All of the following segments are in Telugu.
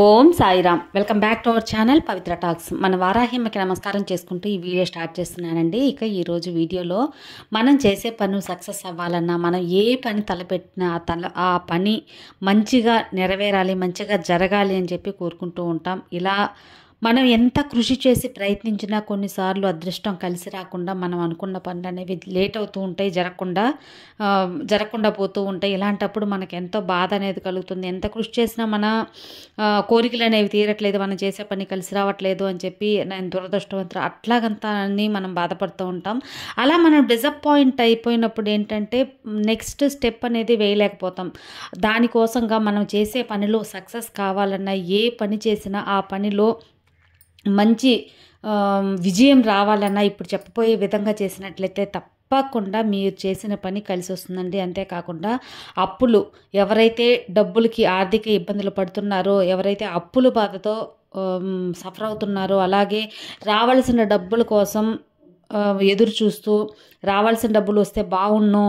Om Sairam welcome back to our channel Pavitra talks మన వారాహిమ్మకి నమస్కారం చేసుకుంటూ ఈ వీడియో స్టార్ట్ చేస్తున్నానండి ఇక ఈరోజు వీడియోలో మనం చేసే పని సక్సెస్ అవ్వాలన్నా మనం ఏ పని తలపెట్టినా తల ఆ పని మంచిగా నెరవేరాలి మంచిగా జరగాలి అని చెప్పి కోరుకుంటూ ఉంటాం ఇలా మనం ఎంత కృషి చేసి ప్రయత్నించినా కొన్నిసార్లు అదృష్టం కలిసి రాకుండా మనం అనుకున్న పనులు అనేవి లేట్ అవుతూ ఉంటాయి జరగకుండా జరగకుండా పోతూ ఉంటాయి ఇలాంటప్పుడు మనకు ఎంతో బాధ అనేది కలుగుతుంది ఎంత కృషి చేసినా మన కోరికలు అనేవి తీరట్లేదు మనం చేసే పని కలిసి రావట్లేదు అని చెప్పి నేను దురదృష్టవంతులు అట్లాగంతా అని మనం బాధపడుతూ ఉంటాం అలా మనం డిసప్పాయింట్ అయిపోయినప్పుడు ఏంటంటే నెక్స్ట్ స్టెప్ అనేది వేయలేకపోతాం దానికోసంగా మనం చేసే పనిలో సక్సెస్ కావాలన్నా ఏ పని చేసినా ఆ పనిలో మంచి విజయం రావాలన్నా ఇప్పుడు చెప్పబోయే విధంగా చేసినట్లయితే తప్పకుండా మీరు చేసిన పని కలిసి వస్తుందండి అంతేకాకుండా అప్పులు ఎవరైతే డబ్బులకి ఆర్థిక ఇబ్బందులు పడుతున్నారో ఎవరైతే అప్పుల బాధతో సఫర్ అవుతున్నారో అలాగే రావాల్సిన డబ్బుల కోసం ఎదురు చూస్తూ రావాల్సిన డబ్బులు వస్తే బాగుండు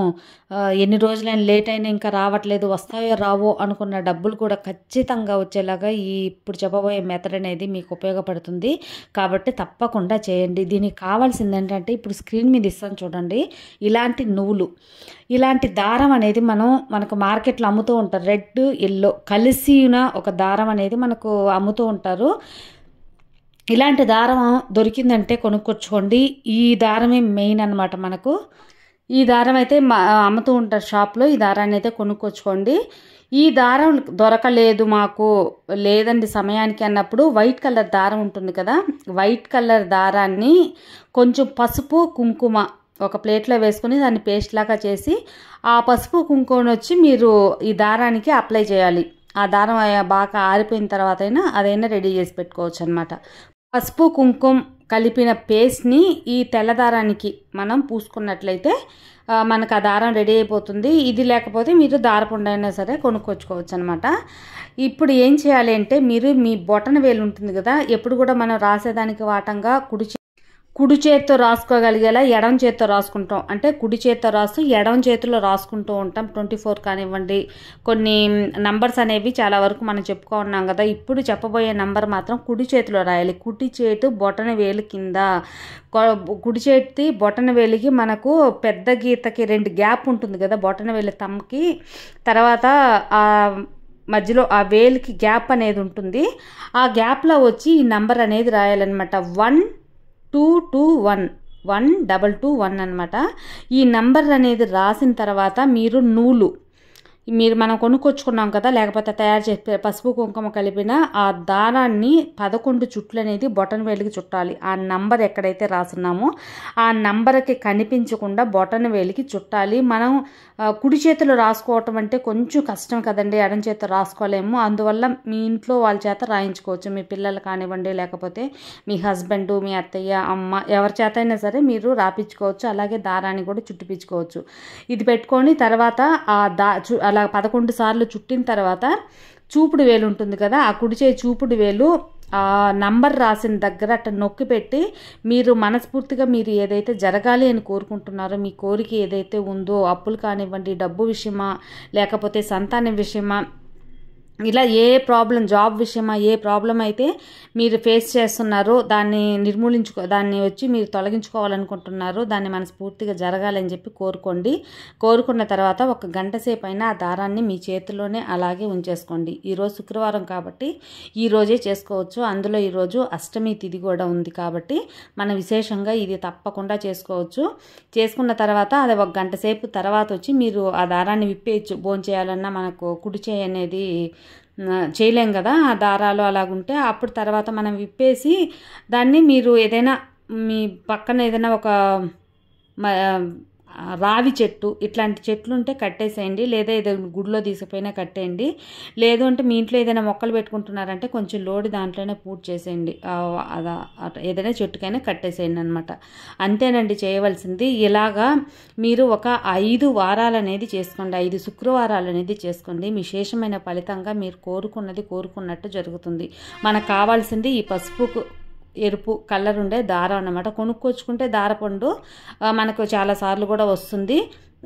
ఎన్ని రోజులైనా లేట్ అయినా ఇంకా రావట్లేదు వస్తాయో రావో అనుకున్న డబ్బులు కూడా ఖచ్చితంగా వచ్చేలాగా ఈ ఇప్పుడు చెప్పబోయే మెథడ్ అనేది మీకు ఉపయోగపడుతుంది కాబట్టి తప్పకుండా చేయండి దీనికి కావాల్సింది ఏంటంటే ఇప్పుడు స్క్రీన్ మీద ఇస్తాను చూడండి ఇలాంటి నువ్వులు ఇలాంటి దారం అనేది మనం మనకు మార్కెట్లో అమ్ముతూ ఉంటారు రెడ్ ఎల్లో కలిసిన ఒక దారం అనేది మనకు అమ్ముతూ ఉంటారు ఇలాంటి దారం దొరికిందంటే కొనుక్కొచ్చుకోండి ఈ దారమే మెయిన్ అనమాట మనకు ఈ దారం అయితే అమ్ముతూ ఉంటారు షాప్లో ఈ దారాన్ని అయితే కొనుక్కొచ్చుకోండి ఈ దారం దొరకలేదు మాకు లేదండి సమయానికి అన్నప్పుడు వైట్ కలర్ దారం ఉంటుంది కదా వైట్ కలర్ దారాన్ని కొంచెం పసుపు కుంకుమ ఒక ప్లేట్లో వేసుకొని దాన్ని పేస్ట్ లాగా చేసి ఆ పసుపు కుంకుమను వచ్చి మీరు ఈ దారానికి అప్లై చేయాలి ఆ దారం బాగా ఆరిపోయిన తర్వాత అయినా అదైనా రెడీ చేసి పెట్టుకోవచ్చు అనమాట పసుపు కుంకుమ కలిపిన పేస్ట్ని ఈ తెల్లదారానికి మనం పూసుకున్నట్లయితే మనకు ఆ దారం రెడీ అయిపోతుంది ఇది లేకపోతే మీరు దారపుండైనా సరే కొనుక్కొచ్చుకోవచ్చు అనమాట ఇప్పుడు ఏం చేయాలి అంటే మీరు మీ బొటన వేలు ఉంటుంది కదా ఎప్పుడు కూడా మనం రాసేదానికి వాటంగా కుడిచి కుడి చేత్తో రాసుకోగలిగేలా ఎడం చేత్తో రాసుకుంటాం అంటే కుడి చేత్తో రాస్తూ ఎడం చేతిలో రాసుకుంటూ ఉంటాం ట్వంటీ ఫోర్ కానివ్వండి కొన్ని నంబర్స్ అనేవి చాలా వరకు మనం చెప్పుకో ఉన్నాం కదా ఇప్పుడు చెప్పబోయే నంబర్ మాత్రం కుడి చేతిలో రాయాలి కుడి చేతి బొటన వేలు కింద కుడి చేతి బొటన వేలికి మనకు పెద్ద గీతకి రెండు గ్యాప్ ఉంటుంది కదా బొటన వేలు తమ్మకి తర్వాత మధ్యలో ఆ వేలికి గ్యాప్ అనేది ఉంటుంది ఆ గ్యాప్లో వచ్చి ఈ నంబర్ అనేది రాయాలన్నమాట one two two one one double two one అనమాట ఈ నంబర్ అనేది రాసిన తర్వాత మీరు నూలు మీరు మనం కొనుక్కొచ్చుకున్నాం కదా లేకపోతే తయారు చేసే పసుపు కుంకుమ కలిపిన ఆ దారాన్ని పదకొండు చుట్లు అనేది బొటన్ వేలికి చుట్టాలి ఆ నంబర్ ఎక్కడైతే రాసున్నామో ఆ నంబర్కి కనిపించకుండా బొటన్ వేలికి చుట్టాలి మనం కుడి చేతులు రాసుకోవటం అంటే కొంచెం కష్టం కదండి ఎడం చేత రాసుకోలేము అందువల్ల మీ ఇంట్లో వాళ్ళ చేత రాయించుకోవచ్చు మీ పిల్లలు కానివ్వండి లేకపోతే మీ హస్బెండ్ మీ అత్తయ్య అమ్మ ఎవరి చేత అయినా సరే మీరు రాపించుకోవచ్చు అలాగే దారాన్ని కూడా చుట్టిపించుకోవచ్చు ఇది పెట్టుకొని తర్వాత ఆ దా అలా పదకొండు సార్లు చుట్టిన తర్వాత చూపుడు వేలు ఉంటుంది కదా ఆ కుడిచే చూపుడు వేలు నంబర్ రాసిన దగ్గర అట్ట నొక్కి పెట్టి మీరు మనస్ఫూర్తిగా మీరు ఏదైతే జరగాలి అని కోరుకుంటున్నారో మీ కోరిక ఏదైతే ఉందో అప్పులు కానివ్వండి డబ్బు విషయమా లేకపోతే సంతానం విషయమా ఇలా ఏ ప్రాబ్లం జాబ్ విషయమా ఏ ప్రాబ్లం అయితే మీరు ఫేస్ చేస్తున్నారో దాన్ని నిర్మూలించుకో దాన్ని వచ్చి మీరు తొలగించుకోవాలనుకుంటున్నారో దాన్ని మనస్ఫూర్తిగా జరగాలని చెప్పి కోరుకోండి కోరుకున్న తర్వాత ఒక గంట సేపు అయినా ఆ దారాన్ని మీ చేతిలోనే అలాగే ఉంచేసుకోండి ఈరోజు శుక్రవారం కాబట్టి ఈరోజే చేసుకోవచ్చు అందులో ఈరోజు అష్టమి తిథి కూడా ఉంది కాబట్టి మనం విశేషంగా ఇది తప్పకుండా చేసుకోవచ్చు చేసుకున్న తర్వాత అది ఒక గంట సేపు తర్వాత వచ్చి మీరు ఆ దారాన్ని విప్పేయచ్చు భోంచేయాలన్నా మనకు కుడి అనేది చేయలేం కదా ఆ దారాలు అలాగుంటే అప్పుడు తర్వాత మనం విప్పేసి దాన్ని మీరు ఏదైనా మీ పక్కన ఏదైనా ఒక రావి చెట్టు ఇట్లాంటి చెట్లు ఉంటే కట్టేసేయండి లేదా ఏదైనా గుడిలో తీసుకుపోయినా కట్టేయండి లేదు అంటే మీ ఇంట్లో ఏదైనా మొక్కలు పెట్టుకుంటున్నారంటే కొంచెం లోడ్ దాంట్లోనే పూర్తి చేసేయండి అదా ఏదైనా చెట్టుకైనా కట్టేసేయండి అనమాట అంతేనండి చేయవలసింది ఇలాగా మీరు ఒక ఐదు వారాలు అనేది చేసుకోండి ఐదు శుక్రవారాలు అనేది చేసుకోండి విశేషమైన ఫలితంగా మీరు కోరుకున్నది కోరుకున్నట్టు జరుగుతుంది మనకు కావాల్సింది ఈ పసుపు ఎరుపు కలర్ ఉండే దారం అనమాట కొనుక్కొచ్చుకుంటే దారపండు మనకు చాలాసార్లు కూడా వస్తుంది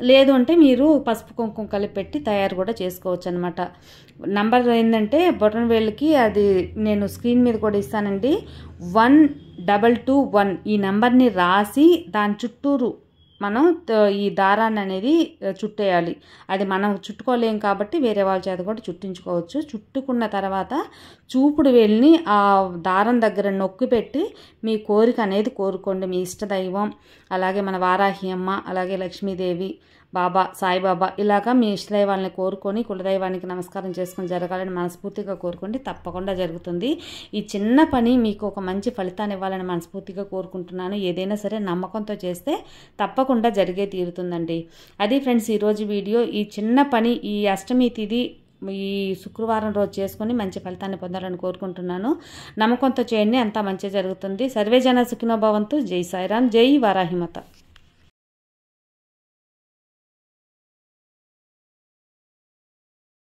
లేదు అంటే మీరు పసుపు కుంకుమ కలిపి పెట్టి తయారు కూడా చేసుకోవచ్చు అనమాట నంబర్ ఏంటంటే బొటన్ వేళ్ళకి అది నేను స్క్రీన్ మీద కూడా ఇస్తానండి వన్ డబల్ టూ వన్ ఈ నెంబర్ని రాసి దాని చుట్టూరు మనం ఈ దారాన్ని అనేది చుట్టేయాలి అది మనం చుట్టుకోలేం కాబట్టి వేరే వాళ్ళ చేత కూడా చుట్టించుకోవచ్చు చుట్టుకున్న తర్వాత చూపుడు వేలిని ఆ దారం దగ్గర నొక్కి పెట్టి మీ కోరిక అనేది కోరుకోండి మీ ఇష్టదైవం అలాగే మన వారాహి అమ్మ అలాగే లక్ష్మీదేవి బాబా సాయిబాబా ఇలాగా మీ ఇష్టదైవాల్ని కోరుకొని కులదైవానికి నమస్కారం చేసుకుని జరగాలని మనస్ఫూర్తిగా కోరుకోండి తప్పకుండా జరుగుతుంది ఈ చిన్న పని మీకు ఒక మంచి ఫలితాన్ని ఇవ్వాలని మనస్ఫూర్తిగా కోరుకుంటున్నాను ఏదైనా సరే నమ్మకంతో చేస్తే తప్పకుండా జరిగే తీరుతుందండి అది ఫ్రెండ్స్ ఈరోజు వీడియో ఈ చిన్న పని ఈ అష్టమి తిది ఈ శుక్రవారం రోజు చేసుకొని మంచి ఫలితాన్ని పొందాలని కోరుకుంటున్నాను నమ్మకంతో చేయండి అంతా మంచి జరుగుతుంది సర్వేజన సుఖినోభవంతు జై సాయిరామ్ జై వారాహిమత